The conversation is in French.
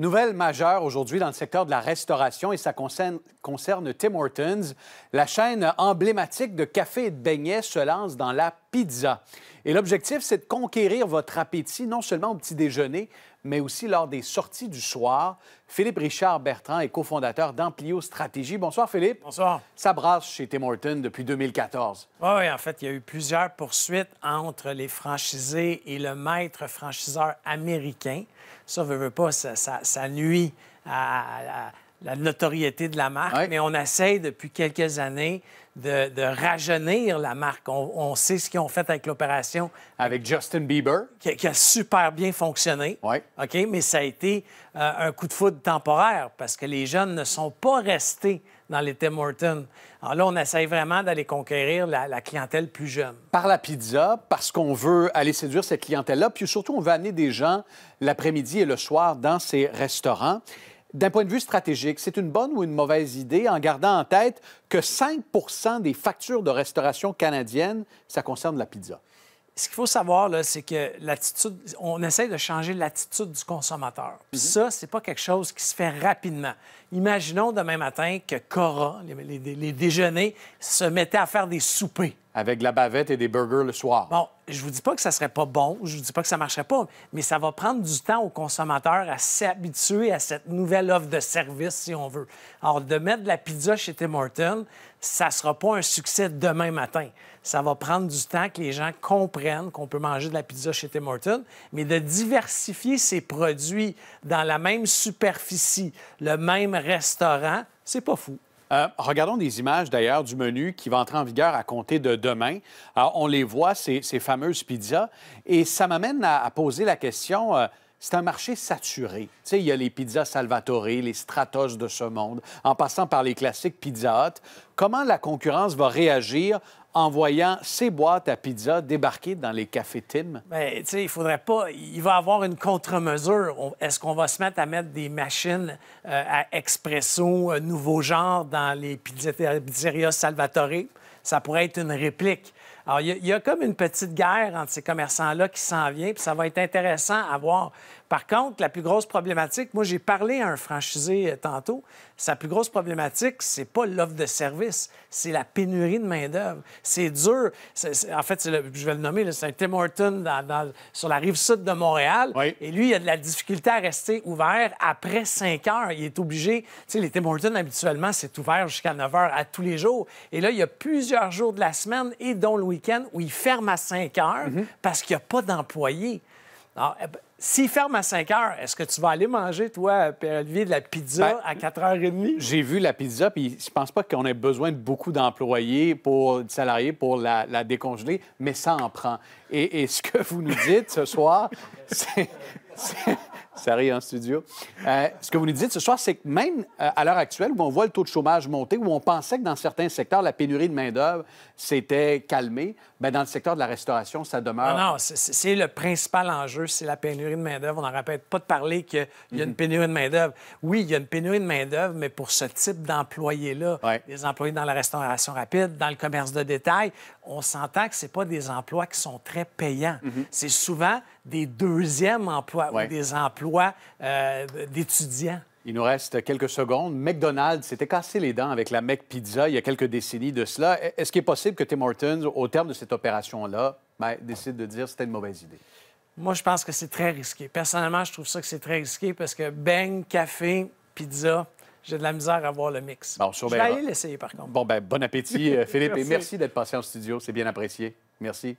Nouvelle majeure aujourd'hui dans le secteur de la restauration et ça concerne, Tim Hortons. La chaîne emblématique de café et de beignets se lance dans la pizza. Et l'objectif, c'est de conquérir votre appétit non seulement au petit déjeuner, mais aussi lors des sorties du soir. Philippe Richard Bertrand est cofondateur d'Amplio Stratégie. Bonsoir, Philippe. Bonsoir. Ça brasse chez Tim Hortons depuis 2014. Oui, oui, en fait, il y a eu plusieurs poursuites entre les franchisés et le maître franchiseur américain. Ça, veut, veut pas, ça, nuit à la notoriété de la marque, mais on essaye depuis quelques années de, rajeunir la marque. On, sait ce qu'ils ont fait avec l'opération. Avec Justin Bieber. Qui, a super bien fonctionné. OK, mais ça a été euh, un coup de foudre temporaire parce que les jeunes ne sont pas restés dans les Tim Hortons. Alors là, on essaye vraiment d'aller conquérir la, la, clientèle plus jeune. Par la pizza, parce qu'on veut aller séduire cette clientèle-là, puis surtout, on veut amener des gens l'après-midi et le soir dans ces restaurants d'un point de vue stratégique, c'est une bonne ou une mauvaise idée en gardant en tête que 5 des factures de restauration canadienne, ça concerne la pizza? Ce qu'il faut savoir, c'est que l'attitude, on essaie de changer l'attitude du consommateur. Mhm. ça, pas quelque chose qui se fait rapidement. Imaginons demain matin que Cora, les, déjeuners, se mettaient à faire des soupers avec de la bavette et des burgers le soir. Bon, je vous dis pas que ça serait pas bon, je vous dis pas que ça marcherait pas, mais ça va prendre du temps aux consommateurs à s'habituer à cette nouvelle offre de service, si on veut. Alors, de mettre de la pizza chez Tim Hortons, ça sera pas un succès demain matin. Ça va prendre du temps que les gens comprennent qu'on peut manger de la pizza chez Tim Hortons, mais de diversifier ses produits dans la même superficie, le même restaurant, c'est pas fou. Euh, regardons des images d'ailleurs du menu qui va entrer en vigueur à compter de demain. Euh, on les voit, ces, fameuses pizzas. Et ça m'amène à, poser la question. Euh, c'est un marché saturé. Tu sais, il y a les pizzas Salvatore, les Stratos de ce monde, en passant par les classiques Pizza Hut. Comment la concurrence va réagir en voyant ces boîtes à pizza débarquer dans les cafés Tim? Bien, tu sais, il faudrait pas... Il va y avoir une contre-mesure. Est-ce qu'on va se mettre à mettre des machines euh, à expresso, euh, nouveau genre, dans les pizzerias Salvatore? Ça pourrait être une réplique. Alors, il y, a comme une petite guerre entre ces commerçants-là qui s'en vient, puis ça va être intéressant à voir. Par contre, la plus grosse problématique, moi j'ai parlé à un franchisé euh, tantôt, sa plus grosse problématique, c'est pas l'offre de service, c'est la pénurie de main-d'œuvre. C'est dur. en fait, je vais le nommer, c'est un Tim Horton sur la rive sud de Montréal. Et lui, il a de la difficulté à rester ouvert après 5 heures. Il est obligé. Tu sais, les Tim Horton, habituellement, c'est ouvert jusqu'à 9 heures à tous les jours. Et là, il y a plusieurs jours de la semaine et dont le week-end où il ferme à 5 heures mm-hmm. parce qu'il n'y a pas d'employés. Alors, eh ben, s'il ferme à 5 heures, est-ce que tu vas aller manger, toi, Pierre-Olivier, de la pizza ben, à 4h30? J'ai vu la pizza, puis je pense pas qu'on ait besoin de beaucoup d'employés, pour de salariés pour la, décongeler, mais ça en prend. et ce que vous nous dites ce soir, c'est... Ça en studio. Euh, ce que vous nous dites ce soir, c'est que même euh, à l'heure actuelle, où on voit le taux de chômage monter, où on pensait que dans certains secteurs, la pénurie de main-d'œuvre s'était calmée, bien, dans le secteur de la restauration, ça demeure. Non, non c'est le principal enjeu, c'est la pénurie de main-d'œuvre. On n'en répète pas de parler qu'il y a une mhm. pénurie de main-d'œuvre. Oui, il y a une pénurie de main-d'œuvre, mais pour ce type d'employés-là, les employés dans la restauration rapide, dans le commerce de détail, on s'entend que ce pas des emplois qui sont très payants. Mhm. C'est souvent des deuxièmes emplois ou des emplois euh, d'étudiants. Il nous reste quelques secondes. McDonald's s'était cassé les dents avec la Pizza il y a quelques décennies de cela. E, est-ce qu'il est possible que Tim Hortons, au terme de cette opération-là, ben, décide de dire que c'était une mauvaise idée? Moi, je pense que c'est très risqué. Personnellement, je trouve ça que c'est très risqué parce que Ben café, pizza, j'ai de la misère à voir le mix. Bon, je vais l'essayer, par contre. Bon, ben, bon appétit, euh, Philippe, et merci d'être passé en studio. C'est bien apprécié. Merci.